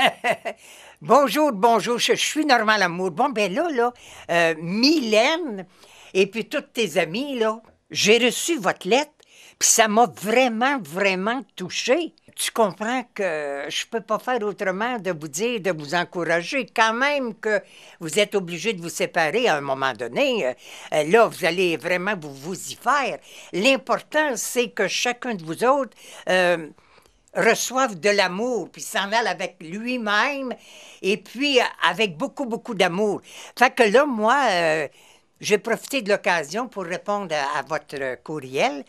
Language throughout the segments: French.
bonjour, bonjour, je, suis Normand amour. Bon, ben là, là, euh, Mylène et puis toutes tes amies, là, j'ai reçu votre lettre, puis ça m'a vraiment, vraiment touchée. Tu comprends que je peux pas faire autrement de vous dire, de vous encourager, quand même que vous êtes obligé de vous séparer à un moment donné. Euh, euh, là, vous allez vraiment vous, vous y faire. L'important, c'est que chacun de vous autres reçoivent de l'amour, puis s'en allent avec lui-même, et puis euh, avec beaucoup, beaucoup d'amour. Fait que là, moi, euh, j'ai profité de l'occasion pour répondre à, à votre courriel.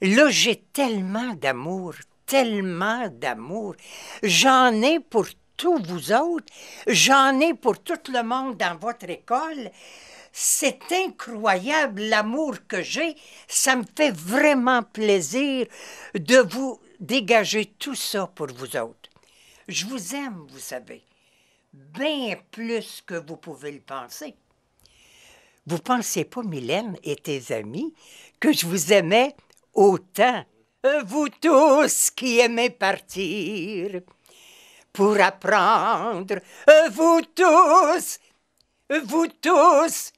Là, j'ai tellement d'amour, tellement d'amour. J'en ai pour tous vous autres, j'en ai pour tout le monde dans votre école. C'est incroyable l'amour que j'ai. Ça me fait vraiment plaisir de vous dégager tout ça pour vous autres. Je vous aime, vous savez, bien plus que vous pouvez le penser. Vous pensez pas, Mylène et tes amis, que je vous aimais autant, euh, vous tous qui aimez partir pour apprendre, euh, vous tous, euh, vous tous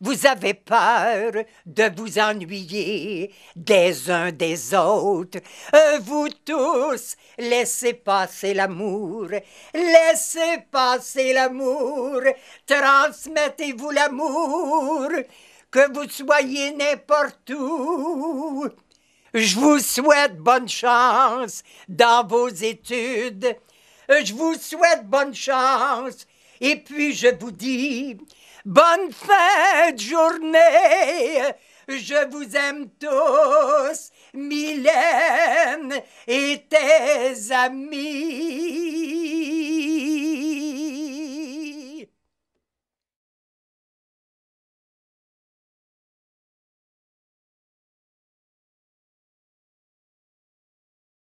vous avez peur de vous ennuyer des uns des autres. Euh, vous tous, laissez passer l'amour, laissez passer l'amour, transmettez-vous l'amour, que vous soyez n'importe où. Je vous souhaite bonne chance dans vos études. Je vous souhaite bonne chance et puis je vous dis, bonne fin de journée, je vous aime tous, Mylène et tes amis.